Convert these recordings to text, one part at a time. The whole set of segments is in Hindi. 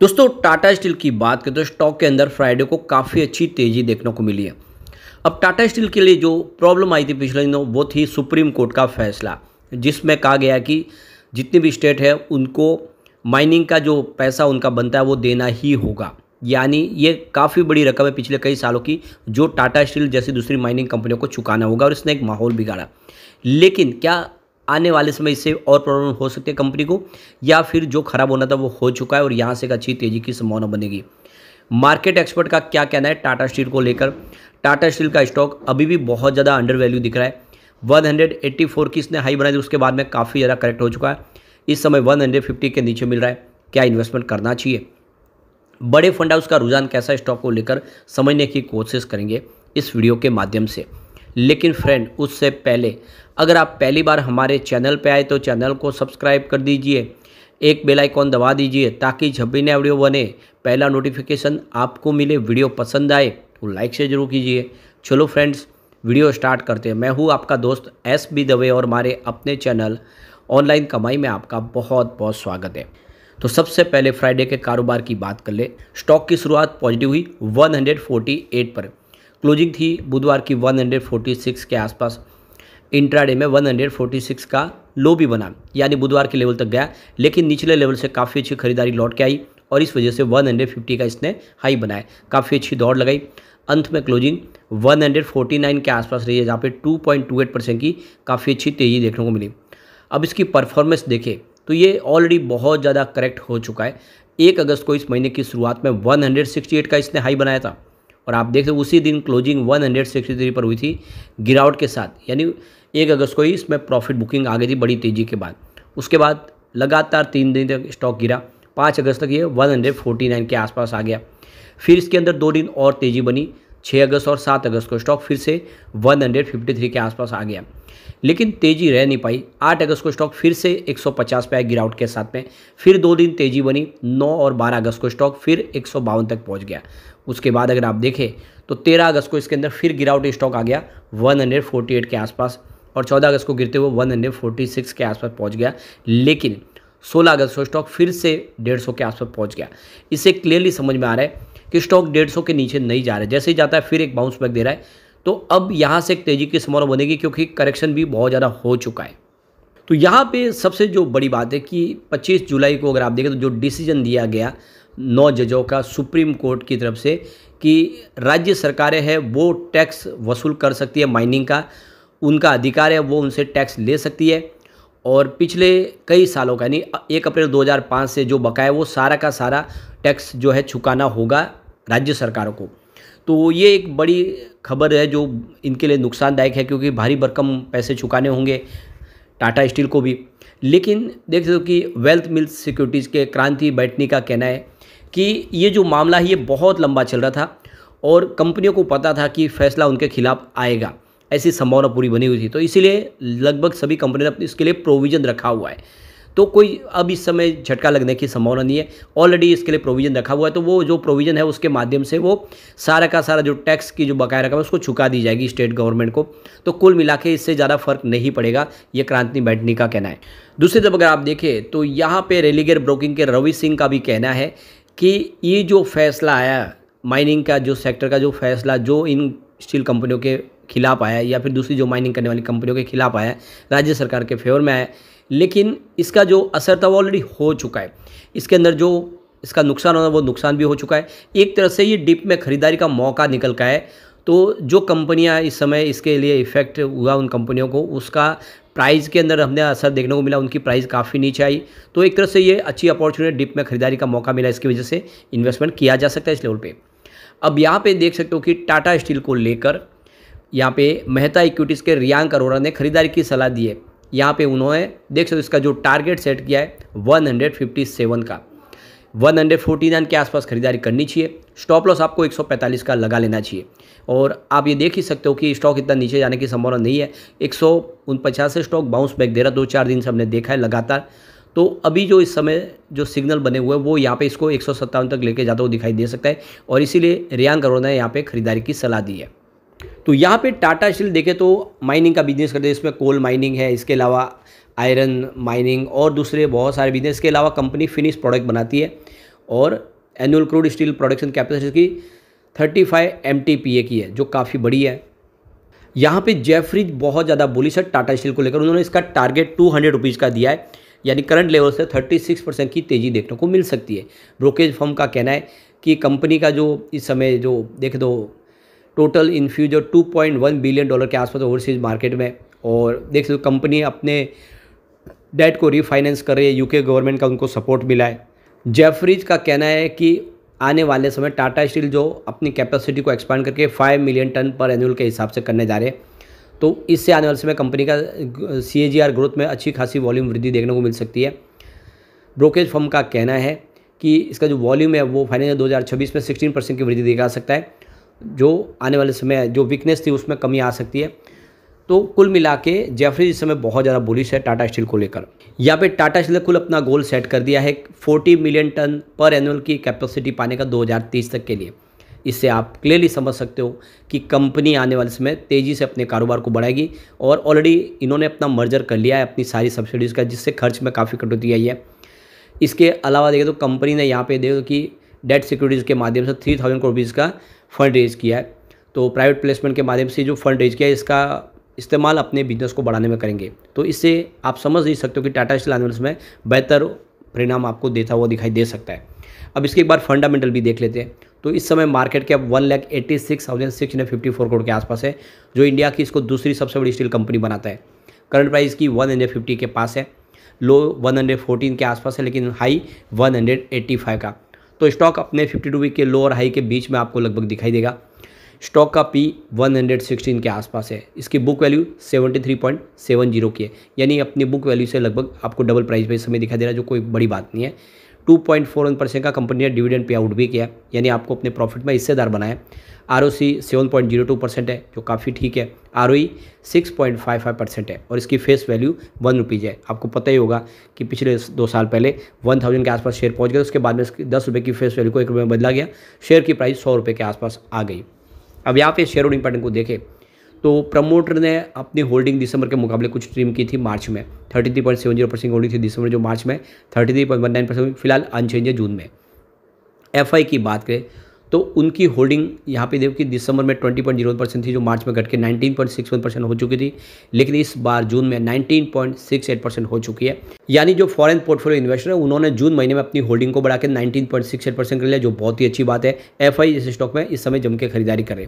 दोस्तों टाटा स्टील की बात करें तो स्टॉक के अंदर फ्राइडे को काफ़ी अच्छी तेज़ी देखने को मिली है अब टाटा स्टील के लिए जो प्रॉब्लम आई थी पिछले दिनों वो थी सुप्रीम कोर्ट का फैसला जिसमें कहा गया कि जितनी भी स्टेट है उनको माइनिंग का जो पैसा उनका बनता है वो देना ही होगा यानी ये काफ़ी बड़ी रकम है पिछले कई सालों की जो टाटा स्टील जैसी दूसरी माइनिंग कंपनियों को चुकाना होगा और इसने एक माहौल बिगाड़ा लेकिन क्या आने वाले समय इससे और प्रॉब्लम हो सकती है कंपनी को या फिर जो खराब होना था वो हो चुका है और यहाँ से एक अच्छी तेज़ी की संभावना बनेगी मार्केट एक्सपर्ट का क्या कहना है टाटा स्टील को लेकर टाटा स्टील का स्टॉक अभी भी बहुत ज़्यादा अंडर वैल्यू दिख रहा है 184 की इसने हाई बनाई थी उसके बाद में काफ़ी ज़्यादा करेक्ट हो चुका है इस समय 150 के नीचे मिल रहा है क्या इन्वेस्टमेंट करना चाहिए बड़े फंड हाउस का रुझान कैसा स्टॉक को लेकर समझने की कोशिश करेंगे इस वीडियो के माध्यम से लेकिन फ्रेंड उससे पहले अगर आप पहली बार हमारे चैनल पर आए तो चैनल को सब्सक्राइब कर दीजिए एक बेल आइकॉन दबा दीजिए ताकि जब भी नया वीडियो बने पहला नोटिफिकेशन आपको मिले वीडियो पसंद आए तो लाइक से जरूर कीजिए चलो फ्रेंड्स वीडियो स्टार्ट करते हैं मैं हूँ आपका दोस्त एस बी दवे और हमारे अपने चैनल ऑनलाइन कमाई में आपका बहुत बहुत स्वागत है तो सबसे पहले फ्राइडे के कारोबार की बात कर ले स्टॉक की शुरुआत पॉजिटिव हुई वन पर क्लोजिंग थी बुधवार की 146 के आसपास इंट्राडे में 146 का लो भी बना यानी बुधवार के लेवल तक गया लेकिन निचले लेवल से काफ़ी अच्छी खरीदारी लौट के आई और इस वजह से 150 का इसने हाई बनाया काफ़ी अच्छी दौड़ लगाई अंत में क्लोजिंग 149 के आसपास रही है जहाँ पे 2.28 परसेंट की काफ़ी अच्छी तेज़ी देखने को मिली अब इसकी परफॉर्मेंस देखें तो ये ऑलरेडी बहुत ज़्यादा करेक्ट हो चुका है एक अगस्त को इस महीने की शुरुआत में 168 का इसने हाई बनाया था और आप देख सकते उसी दिन क्लोजिंग 163 पर हुई थी गिरावट के साथ यानी एक अगस्त को ही इसमें प्रॉफिट बुकिंग आ गई थी बड़ी तेज़ी के बाद उसके बाद लगातार तीन दिन तक स्टॉक गिरा पाँच अगस्त तक ये 149 के आसपास आ गया फिर इसके अंदर दो दिन और तेज़ी बनी 6 अगस्त और 7 अगस्त को स्टॉक फिर से 153 के आसपास आ गया लेकिन तेजी रह नहीं पाई 8 अगस्त को स्टॉक फिर से 150 पे आया गिरावट के साथ में फिर दो दिन तेजी बनी 9 और 12 अगस्त को स्टॉक फिर एक तक पहुंच गया उसके बाद अगर आप देखें तो 13 अगस्त को इसके अंदर फिर गिरावट स्टॉक आ गया 148 के आसपास और 14 अगस्त को गिरते हुए 146 के आसपास पहुंच गया लेकिन 16 अगस्त को स्टॉक फिर से 150 के आसपास पहुंच गया इसे क्लियरली समझ में आ रहा है कि स्टॉक डेढ़ सौ के नीचे नहीं जा रहा जैसे ही जाता है फिर एक बाउंस बैक दे रहा है तो अब यहाँ से एक तेज़ी की संभावना बनेगी क्योंकि करेक्शन भी बहुत ज़्यादा हो चुका है तो यहाँ पे सबसे जो बड़ी बात है कि 25 जुलाई को अगर आप देखें तो जो डिसीजन दिया गया नौ जजों का सुप्रीम कोर्ट की तरफ से कि राज्य सरकारें हैं वो टैक्स वसूल कर सकती है माइनिंग का उनका अधिकार है वो उनसे टैक्स ले सकती है और पिछले कई सालों का यानी एक अप्रैल 2005 से जो बकाया वो सारा का सारा टैक्स जो है चुकाना होगा राज्य सरकारों को तो ये एक बड़ी खबर है जो इनके लिए नुकसानदायक है क्योंकि भारी भरकम पैसे चुकाने होंगे टाटा स्टील को भी लेकिन देख सकते हो कि वेल्थ मिल्स सिक्योरिटीज़ के क्रांति बैठने का कहना है कि ये जो मामला है ये बहुत लंबा चल रहा था और कंपनियों को पता था कि फैसला उनके खिलाफ आएगा ऐसी संभावना पूरी बनी हुई थी तो इसीलिए लगभग सभी कंपनी ने इसके लिए प्रोविज़न रखा हुआ है तो कोई अब इस समय झटका लगने की संभावना नहीं है ऑलरेडी इसके लिए प्रोविजन रखा हुआ है तो वो जो प्रोविजन है उसके माध्यम से वो सारा का सारा जो टैक्स की जो बकाया रकम है उसको चुका दी जाएगी स्टेट गवर्नमेंट को तो कुल मिला के इससे ज़्यादा फर्क नहीं पड़ेगा ये क्रांति बैठने का कहना है दूसरी तरफ अगर आप देखें तो यहाँ पर रेलीगेर ब्रोकिंग के रवि सिंह का भी कहना है कि ये जो फैसला आया माइनिंग का जो सेक्टर का जो फैसला जो इन स्टील कंपनियों के खिलाफ आया या फिर दूसरी जो माइनिंग करने वाली कंपनियों के खिलाफ आया राज्य सरकार के फेवर में आया लेकिन इसका जो असर था वो ऑलरेडी हो चुका है इसके अंदर जो इसका नुकसान होना वो नुकसान भी हो चुका है एक तरह से ये डिप में ख़रीदारी का मौका निकल का है तो जो कंपनियां इस समय इसके लिए इफ़ेक्ट हुआ उन कंपनियों को उसका प्राइस के अंदर हमने असर देखने को मिला उनकी प्राइस काफ़ी नीचे आई तो एक तरह से ये अच्छी अपॉर्चुनिटी डिप में खरीदारी का मौका मिला इसकी वजह से इन्वेस्टमेंट किया जा सकता है इस लेवल पर अब यहाँ पर देख सकते हो कि टाटा स्टील को लेकर यहाँ पे मेहता इक्विटीज़ के रियांक अरोड़ा ने खरीदारी की सलाह दी है यहाँ पे उन्होंने देख सकते इसका जो टारगेट सेट किया है 157 का 149 के आसपास खरीदारी करनी चाहिए स्टॉप लॉस आपको 145 का लगा लेना चाहिए और आप ये देख ही सकते हो कि स्टॉक इतना नीचे जाने की संभावना नहीं है एक से स्टॉक बाउंस बैक दे रहा दो चार दिन से हमने देखा है लगातार तो अभी जो इस समय जो सिग्नल बने हुए हैं वो यहाँ पे इसको एक तक लेके जाता हुआ दिखाई दे सकता है और इसीलिए रियांग अरोड़ा ने यहाँ पे खरीदारी की सलाह दी है तो यहाँ पे टाटा स्टील देखे तो माइनिंग का बिजनेस करते हैं इसमें कोल माइनिंग है इसके अलावा आयरन माइनिंग और दूसरे बहुत सारे बिजनेस के अलावा कंपनी फिनिश प्रोडक्ट बनाती है और annual crude steel production capacity की 35 फाइव की है जो काफ़ी बड़ी है यहाँ पे जेफरीज बहुत ज़्यादा बुलिश है टाटा स्टील को लेकर उन्होंने इसका टारगेट टू हंड्रेड का दिया है यानी करंट लेवल से 36 परसेंट की तेज़ी देखने को मिल सकती है ब्रोकेज फर्म का कहना है कि कंपनी का जो इस समय जो देख दो टोटल इन पॉइंट 2.1 बिलियन डॉलर के आसपास ओवरसीज मार्केट में और देख सकते हो कंपनी अपने डेट को रीफाइनेंस कर रही है यूके गवर्नमेंट का उनको सपोर्ट मिला है जेफरीज का कहना है कि आने वाले समय टाटा स्टील जो अपनी कैपेसिटी को एक्सपांड करके 5 मिलियन टन पर एनुअल के हिसाब से करने जा रहे हैं तो इससे आने वाले समय कंपनी का सी ग्रोथ में अच्छी खासी वॉल्यूम वृद्धि देखने को मिल सकती है ब्रोकेज फर्म का कहना है कि इसका जो वॉल्यूम है वो फाइनेंस 2026 में 16 परसेंट की वृद्धि देखा सकता है जो आने वाले समय जो वीकनेस थी उसमें कमी आ सकती है तो कुल मिला के जेफरीज इस समय बहुत ज़्यादा बुलिश है टाटा स्टील को लेकर यहाँ पे टाटा स्टील ने कुल अपना गोल सेट कर दिया है 40 मिलियन टन पर एनुअल की कैपेसिटी पाने का 2030 तक के लिए इससे आप क्लियरली समझ सकते हो कि कंपनी आने वाले समय तेज़ी से अपने कारोबार को बढ़ाएगी और ऑलरेडी इन्होंने अपना मर्जर कर लिया है अपनी सारी सब्सिडीज़ का जिससे खर्च में काफ़ी कटौती आई है इसके अलावा देखें तो कंपनी ने यहाँ पर देखो कि डेट सिक्योरिटीज़ के माध्यम से थ्री थाउजेंड करोड़ रुपीज़ का फंड रेज किया है तो प्राइवेट प्लेसमेंट के माध्यम से जो फंड रेज किया है इसका इस्तेमाल अपने बिजनेस को बढ़ाने में करेंगे तो इससे आप समझ नहीं सकते हो कि टाटा स्टील आने में बेहतर परिणाम आपको देता हुआ दिखाई दे सकता है अब इसके एक बार फंडामेंटल भी देख लेते हैं तो इस समय market cap one lakh eighty six thousand six hundred fifty four crore के आसपास है जो इंडिया की इसको दूसरी सबसे बड़ी स्टील कंपनी बनाता है करंट प्राइस की वन हंड्रेड फिफ्टी के पास है लो वन हंड्रेड फोर्टीन के आसपास है लेकिन high one hundred eighty five का तो स्टॉक अपने 52 वीक के लो और हाई के बीच में आपको लगभग दिखाई देगा स्टॉक का पी 116 के आसपास है इसकी बुक वैल्यू 73.70 की है यानी अपनी बुक वैल्यू से लगभग आपको डबल प्राइस पे समय दिखाई दे रहा है जो कोई बड़ी बात नहीं है two point four one percent का कंपनी ने डिविडेंड पे आउट भी किया यानी आपको अपने प्रॉफिट में हिस्सेदार बनाया R O C seven point zero two percent है जो काफ़ी ठीक है R O E six point five five percent है और इसकी फेस वैल्यू वन रुपीज़ है आपको पता ही होगा कि पिछले दो साल पहले वन थाउजेंड के आसपास शेयर पहुंच गया उसके बाद में इसकी दस रुपये की फेस वैल्यू को एक रुपये में बदला गया शेयर की प्राइस सौ रुपये के आसपास आ गई अब यहाँ पे शेयर होल्डिंग पैटर्न को देखें तो प्रमोटर ने अपनी होल्डिंग दिसंबर के मुकाबले कुछ ट्रिम की थी मार्च में thirty three point seven zero percent holding थी दिसंबर जो मार्च में thirty three point one nine percent फिलहाल अनचेंज है जून में एफ की बात करें तो उनकी होल्डिंग यहाँ पे देखो कि दिसंबर में 20.0 परसेंट थी जो मार्च में घट के 19.61 परसेंट हो चुकी थी लेकिन इस बार जून में 19.68 परसेंट हो चुकी है यानी जो फॉरेन पोर्टफोलियो इन्वेस्टर है उन्होंने जून महीने में अपनी होल्डिंग को बढ़ाकर 19.68 परसेंट कर लिया जो बहुत ही अच्छी बात है एफ आई जैसे स्टॉक में इस समय जम खरीदारी करें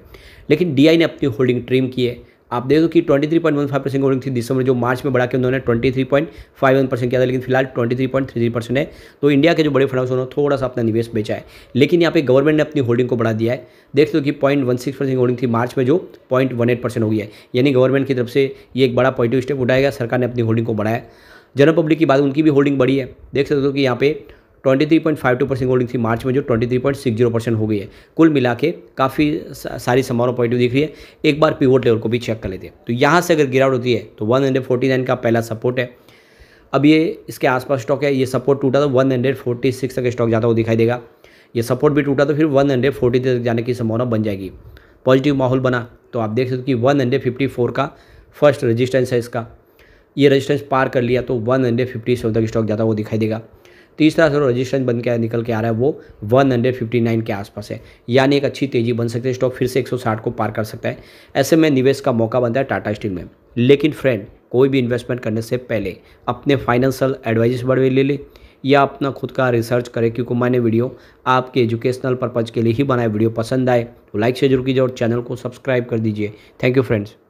लेकिन डी ने अपनी होल्डिंग ट्रीम की है आप देख दो कि 23.15 परसेंट होल्डिंग थी दिसंबर जो मार्च में बढ़ा के उन्होंने 23.51 परसेंट किया था लेकिन फिलहाल 23.33 परसेंट है तो इंडिया के जो बड़े फंड उन्होंने थोड़ा सा अपना निवेश बेचा है लेकिन यहाँ पे गवर्नमेंट ने अपनी होल्डिंग को बढ़ा दिया है देख दो कि पॉइंट परसेंट होल्डिंग थी मार्च में जो पॉइंट परसेंट हो गई है यानी गवर्नमेंट की तरफ से ये एक बड़ा पॉजिटिव स्टेप उठाएगा सरकार ने अपनी होल्डिंग को बढ़ाया जनरल पब्लिक की बात उनकी भी होल्डिंग बढ़ी है देख सकते हो कि यहाँ पे 23.52 परसेंट होल्डिंग थी मार्च में जो 23.60 परसेंट हो गई है कुल मिला के काफ़ी सारी समारोह पॉइंट दिख रही है एक बार पीवोट लेवल को भी चेक कर लेते हैं तो यहाँ से अगर गिरावट होती है तो 149 का पहला सपोर्ट है अब ये इसके आसपास स्टॉक है ये सपोर्ट टूटा तो 146 तक स्टॉक जाता हुआ दिखाई देगा ये सपोर्ट भी टूटा तो फिर वन तक जाने की संभावना बन जाएगी पॉजिटिव माहौल बना तो आप देख सकते हो कि वन का फर्स्ट रजिस्टेंस है इसका ये रेजिस्टेंस पार कर लिया तो 157 तक स्टॉक जाता हुआ दिखाई देगा तीसरा जो रजिस्ट्रेंस बन के निकल के आ रहा है वो 159 के आसपास है यानी एक अच्छी तेजी बन सकती है स्टॉक फिर से 160 को पार कर सकता है ऐसे में निवेश का मौका बनता है टाटा स्टील में लेकिन फ्रेंड कोई भी इन्वेस्टमेंट करने से पहले अपने फाइनेंशियल एडवाइजेस बड़े ले लें या अपना खुद का रिसर्च करें क्योंकि मैंने वीडियो आपके एजुकेशनल पर्पज़ के लिए ही बनाए वीडियो पसंद आए तो लाइक से जरूर कीजिए और चैनल को सब्सक्राइब कर दीजिए थैंक यू फ्रेंड्स